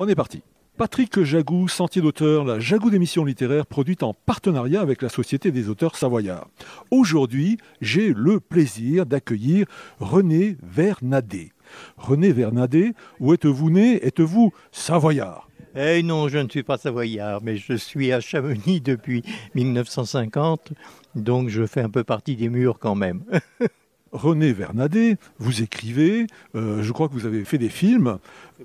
On est parti. Patrick Jagou, Sentier d'auteur, la Jagou d'émissions littéraires produite en partenariat avec la Société des auteurs savoyards. Aujourd'hui, j'ai le plaisir d'accueillir René Vernadet. René Vernadet, où êtes-vous né Êtes-vous savoyard Eh non, je ne suis pas savoyard, mais je suis à Chamonix depuis 1950, donc je fais un peu partie des murs quand même. René Vernadet, vous écrivez, euh, je crois que vous avez fait des films.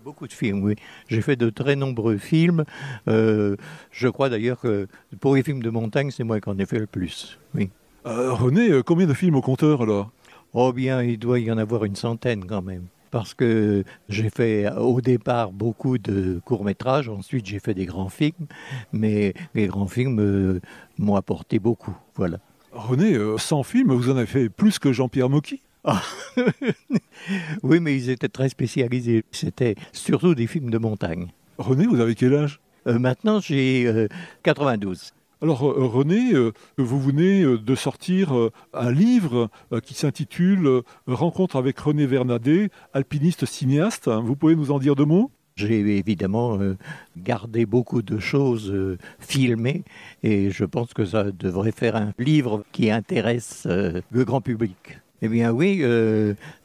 beaucoup de films, oui. J'ai fait de très nombreux films. Euh, je crois d'ailleurs que pour les films de montagne, c'est moi qui en ai fait le plus. Oui. Euh, René, combien de films au compteur alors Oh bien, il doit y en avoir une centaine quand même parce que j'ai fait au départ beaucoup de courts-métrages, ensuite j'ai fait des grands films, mais les grands films m'ont apporté beaucoup. Voilà. René, sans euh, films, vous en avez fait plus que Jean-Pierre Mocky ah. Oui, mais ils étaient très spécialisés. C'était surtout des films de montagne. René, vous avez quel âge euh, Maintenant, j'ai 92. Euh, Alors René, vous venez de sortir un livre qui s'intitule Rencontre avec René Vernadet, alpiniste cinéaste. Vous pouvez nous en dire deux mots j'ai évidemment euh, gardé beaucoup de choses euh, filmées et je pense que ça devrait faire un livre qui intéresse euh, le grand public. Eh bien oui,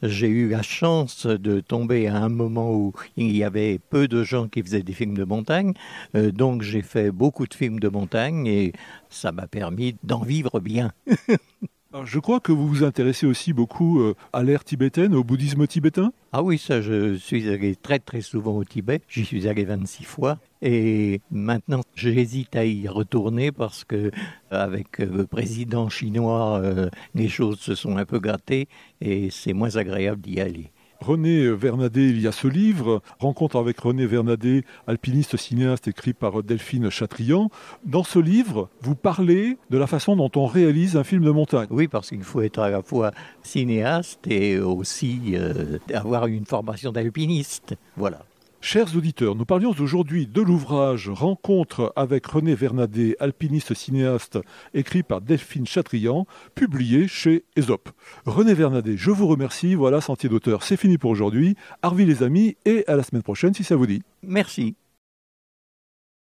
j'ai eu la chance de tomber à un moment où il y avait peu de gens qui faisaient des films de montagne, donc j'ai fait beaucoup de films de montagne et ça m'a permis d'en vivre bien. Ah, je crois que vous vous intéressez aussi beaucoup euh, à l'ère tibétaine, au bouddhisme tibétain Ah oui, ça, je suis allé très très souvent au Tibet. J'y suis allé 26 fois. Et maintenant, j'hésite à y retourner parce que, euh, avec euh, le président chinois, les choses se sont un peu gâtées et c'est moins agréable d'y aller. René Vernadet, il y a ce livre, Rencontre avec René Vernadet, alpiniste cinéaste écrit par Delphine Chatrian. Dans ce livre, vous parlez de la façon dont on réalise un film de montagne. Oui, parce qu'il faut être à la fois cinéaste et aussi euh, avoir une formation d'alpiniste. Voilà. Chers auditeurs, nous parlions aujourd'hui de l'ouvrage Rencontre avec René Vernadet, alpiniste cinéaste, écrit par Delphine Chatrian, publié chez Aesop. René Vernadet, je vous remercie. Voilà, Sentier d'auteur, c'est fini pour aujourd'hui. Harvey les amis, et à la semaine prochaine si ça vous dit. Merci.